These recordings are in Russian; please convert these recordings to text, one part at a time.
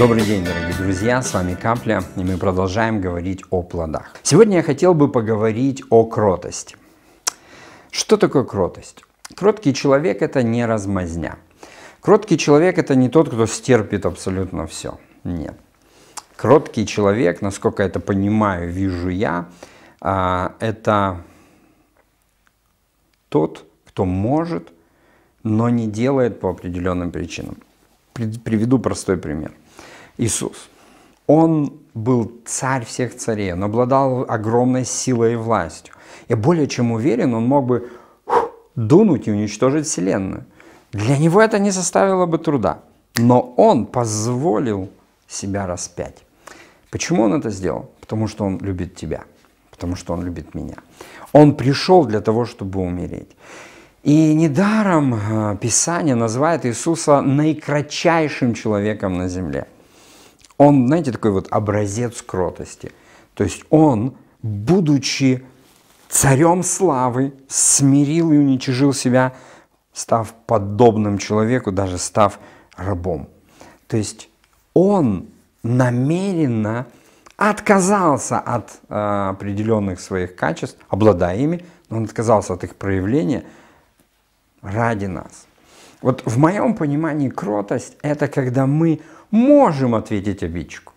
Добрый день, дорогие друзья, с вами Капля, и мы продолжаем говорить о плодах. Сегодня я хотел бы поговорить о кротости. Что такое кротость? Кроткий человек – это не размазня. Кроткий человек – это не тот, кто стерпит абсолютно все. Нет. Кроткий человек, насколько это понимаю, вижу я, а, это тот, кто может, но не делает по определенным причинам. Приведу простой пример. Иисус. Он был царь всех царей, он обладал огромной силой и властью. Я более чем уверен, он мог бы дунуть и уничтожить Вселенную. Для него это не составило бы труда. Но он позволил себя распять. Почему он это сделал? Потому что он любит тебя, потому что он любит меня. Он пришел для того, чтобы умереть. И недаром э, Писание называет Иисуса наикратчайшим человеком на земле – он, знаете, такой вот образец кротости. То есть он, будучи царем славы, смирил и уничижил себя, став подобным человеку, даже став рабом. То есть он намеренно отказался от э, определенных своих качеств, обладая ими, но он отказался от их проявления ради нас. Вот в моем понимании кротость – это когда мы Можем ответить обидчику,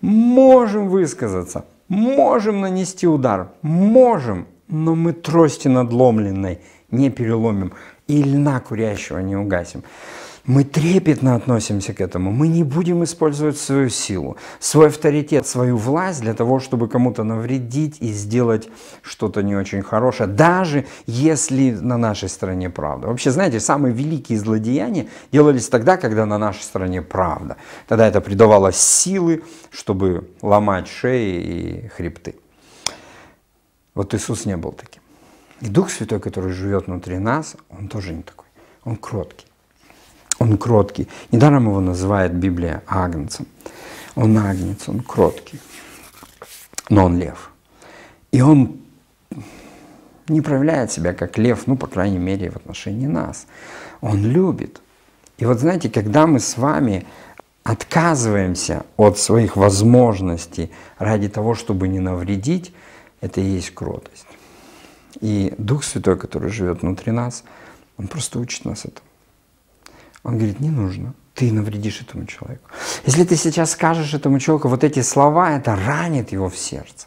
можем высказаться, можем нанести удар, можем, но мы трости надломленной не переломим и льна курящего не угасим. Мы трепетно относимся к этому. Мы не будем использовать свою силу, свой авторитет, свою власть для того, чтобы кому-то навредить и сделать что-то не очень хорошее, даже если на нашей стороне правда. Вообще, знаете, самые великие злодеяния делались тогда, когда на нашей стороне правда. Тогда это придавало силы, чтобы ломать шеи и хребты. Вот Иисус не был таким. И Дух Святой, который живет внутри нас, он тоже не такой. Он кроткий он кроткий. Недаром его называет Библия агнцем. Он агнец, он кроткий, но он лев. И он не проявляет себя как лев, ну, по крайней мере, в отношении нас. Он любит. И вот знаете, когда мы с вами отказываемся от своих возможностей ради того, чтобы не навредить, это и есть кротость. И Дух Святой, который живет внутри нас, он просто учит нас этому. Он говорит, не нужно, ты навредишь этому человеку. Если ты сейчас скажешь этому человеку вот эти слова, это ранит его в сердце.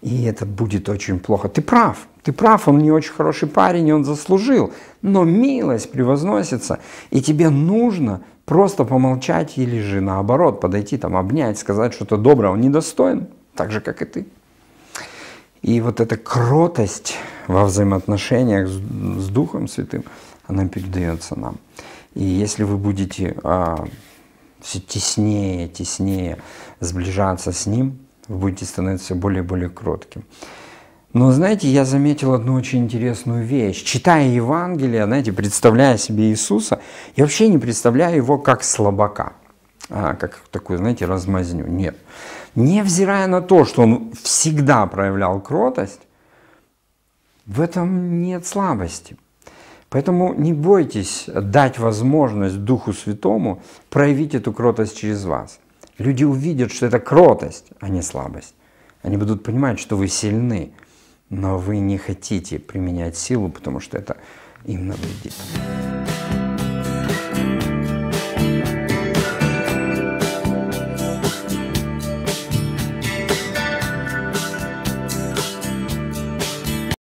И это будет очень плохо. Ты прав, ты прав, он не очень хороший парень, и он заслужил. Но милость превозносится, и тебе нужно просто помолчать или же наоборот подойти, там, обнять, сказать что-то доброе. Он недостоин, так же, как и ты. И вот эта кротость во взаимоотношениях с, с Духом Святым, она передается нам. И если вы будете а, все теснее, теснее сближаться с ним, вы будете становиться все более и более кротким. Но, знаете, я заметил одну очень интересную вещь. Читая Евангелие, знаете, представляя себе Иисуса, я вообще не представляю его как слабака, а, как такую, знаете, размазню. Нет. Невзирая на то, что он всегда проявлял кротость, в этом нет слабости. Поэтому не бойтесь дать возможность Духу Святому проявить эту кротость через вас. Люди увидят, что это кротость, а не слабость. Они будут понимать, что вы сильны, но вы не хотите применять силу, потому что это им навредит.